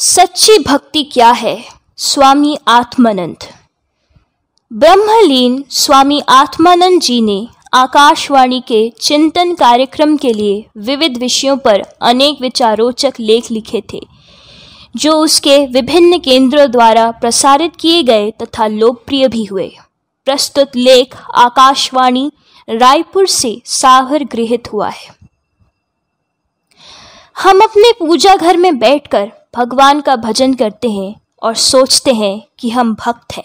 सच्ची भक्ति क्या है स्वामी आत्मानंद ब्रह्मलीन स्वामी आत्मानंद जी ने आकाशवाणी के चिंतन कार्यक्रम के लिए विविध विषयों पर अनेक विचारोचक लेख लिखे थे जो उसके विभिन्न केंद्रों द्वारा प्रसारित किए गए तथा लोकप्रिय भी हुए प्रस्तुत लेख आकाशवाणी रायपुर से सावर गृहित हुआ है हम अपने पूजा घर में बैठकर भगवान का भजन करते हैं और सोचते हैं कि हम भक्त हैं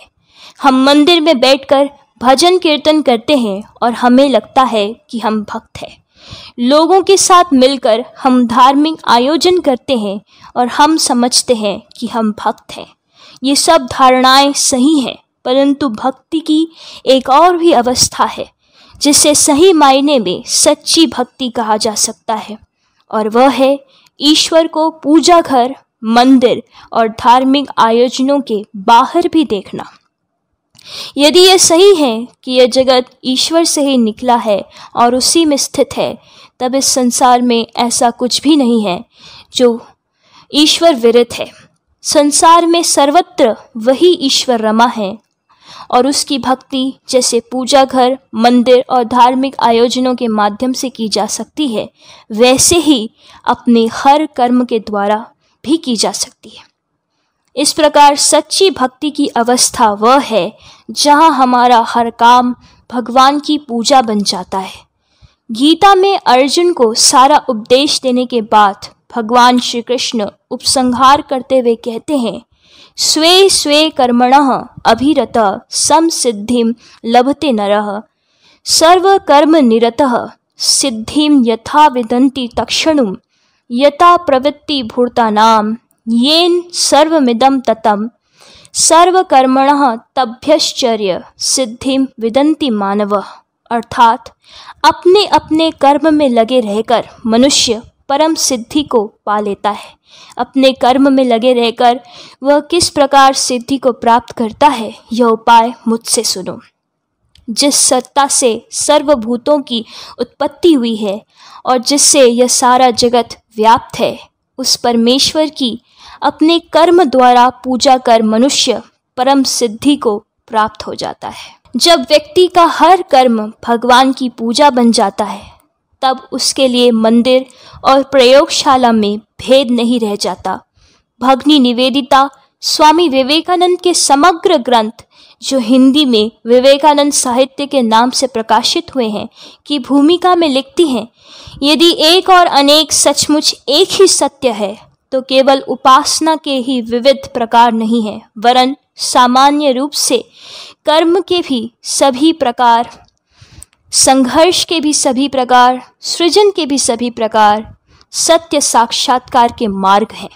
हम मंदिर में बैठकर भजन कीर्तन करते हैं और हमें लगता है कि हम भक्त हैं लोगों के साथ मिलकर हम धार्मिक आयोजन करते हैं और हम समझते हैं कि हम भक्त हैं ये सब धारणाएं सही हैं परंतु भक्ति की एक और भी अवस्था है जिसे सही मायने में सच्ची भक्ति कहा जा सकता है और वह है ईश्वर को पूजा घर मंदिर और धार्मिक आयोजनों के बाहर भी देखना यदि यह सही है कि यह जगत ईश्वर से ही निकला है और उसी में स्थित है तब इस संसार में ऐसा कुछ भी नहीं है जो ईश्वर विरत है संसार में सर्वत्र वही ईश्वर रमा है और उसकी भक्ति जैसे पूजा घर मंदिर और धार्मिक आयोजनों के माध्यम से की जा सकती है वैसे ही अपने हर कर्म के द्वारा भी की जा सकती है इस प्रकार सच्ची भक्ति की अवस्था वह है जहाँ हमारा हर काम भगवान की पूजा बन जाता है गीता में अर्जुन को सारा उपदेश देने के बाद भगवान श्री कृष्ण उपसंहार करते हुए कहते हैं स्वे स्वे कर्मणः अभिरतः समसिद्धिं लभते नर नरः निरत सिद्धि यथा विदन्ति तक्षणुं यथा प्रवृत्तिभूतानां येन सर्वमिदं ततं सर्वकर्मणः तभ्यश्चर्य सिद्धि विदन्ति मानव अर्थात अपने अपने कर्म में लगे रहकर मनुष्य परम सिद्धि को पा लेता है अपने कर्म में लगे रहकर वह किस प्रकार सिद्धि को प्राप्त करता है यह उपाय मुझसे सुनो जिस सत्ता से सर्वभूतों की उत्पत्ति हुई है और जिससे यह सारा जगत व्याप्त है उस परमेश्वर की अपने कर्म द्वारा पूजा कर मनुष्य परम सिद्धि को प्राप्त हो जाता है जब व्यक्ति का हर कर्म भगवान की पूजा बन जाता है तब उसके लिए मंदिर और प्रयोगशाला में भेद नहीं रह जाता भग्नि निवेदिता स्वामी विवेकानंद के समग्र ग्रंथ जो हिंदी में विवेकानंद साहित्य के नाम से प्रकाशित हुए हैं की भूमिका में लिखती हैं यदि एक और अनेक सचमुच एक ही सत्य है तो केवल उपासना के ही विविध प्रकार नहीं है वरन सामान्य रूप से कर्म के भी सभी प्रकार संघर्ष के भी सभी प्रकार सृजन के भी सभी प्रकार सत्य साक्षात्कार के मार्ग हैं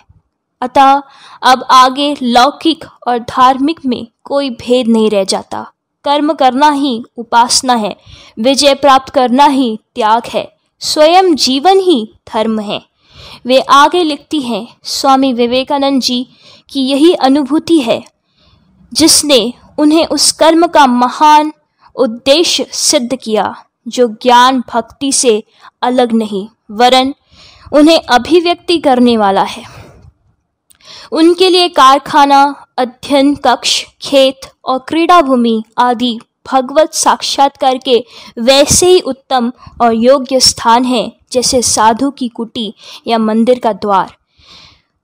अतः अब आगे लौकिक और धार्मिक में कोई भेद नहीं रह जाता कर्म करना ही उपासना है विजय प्राप्त करना ही त्याग है स्वयं जीवन ही धर्म है वे आगे लिखती हैं स्वामी विवेकानंद जी की यही अनुभूति है जिसने उन्हें उस कर्म का महान उद्देश्य सिद्ध किया जो ज्ञान भक्ति से अलग नहीं वरन उन्हें अभिव्यक्ति करने वाला है उनके लिए कारखाना अध्ययन कक्ष खेत और क्रीड़ा भूमि आदि भगवत साक्षात्कार के वैसे ही उत्तम और योग्य स्थान है जैसे साधु की कुटी या मंदिर का द्वार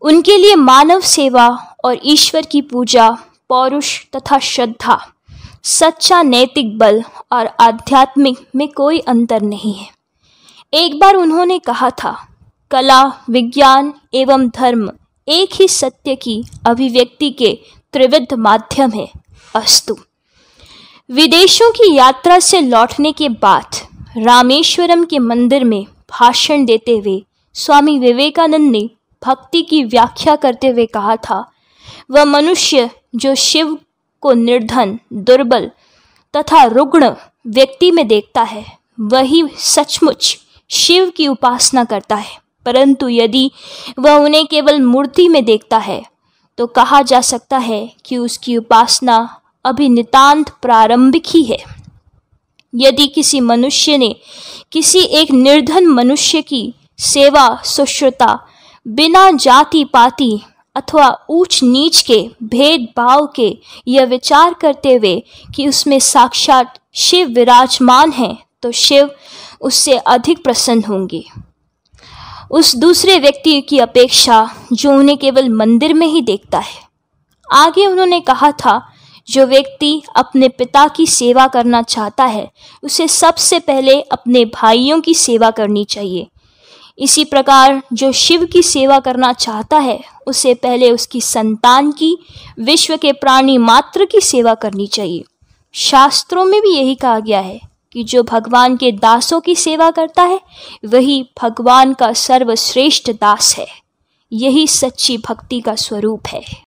उनके लिए मानव सेवा और ईश्वर की पूजा पौरुष तथा श्रद्धा सच्चा नैतिक बल और आध्यात्मिक में कोई अंतर नहीं है एक बार उन्होंने कहा था कला विज्ञान एवं धर्म एक ही सत्य की अभिव्यक्ति के त्रिविध माध्यम है अस्तु विदेशों की यात्रा से लौटने के बाद रामेश्वरम के मंदिर में भाषण देते हुए स्वामी विवेकानंद ने भक्ति की व्याख्या करते हुए कहा था वह मनुष्य जो शिव को निर्धन दुर्बल तथा रुग्ण व्यक्ति में देखता है वही सचमुच शिव की उपासना करता है परंतु यदि वह उन्हें केवल मूर्ति में देखता है तो कहा जा सकता है कि उसकी उपासना अभी नितांत प्रारंभिक ही है यदि किसी मनुष्य ने किसी एक निर्धन मनुष्य की सेवा सुश्रुता बिना जाति पाति अथवा ऊंच नीच के भेदभाव के यह विचार करते हुए कि उसमें साक्षात शिव विराजमान है तो शिव उससे अधिक प्रसन्न होंगे उस दूसरे व्यक्ति की अपेक्षा जो उन्हें केवल मंदिर में ही देखता है आगे उन्होंने कहा था जो व्यक्ति अपने पिता की सेवा करना चाहता है उसे सबसे पहले अपने भाइयों की सेवा करनी चाहिए इसी प्रकार जो शिव की सेवा करना चाहता है उसे पहले उसकी संतान की विश्व के प्राणी मात्र की सेवा करनी चाहिए शास्त्रों में भी यही कहा गया है कि जो भगवान के दासों की सेवा करता है वही भगवान का सर्वश्रेष्ठ दास है यही सच्ची भक्ति का स्वरूप है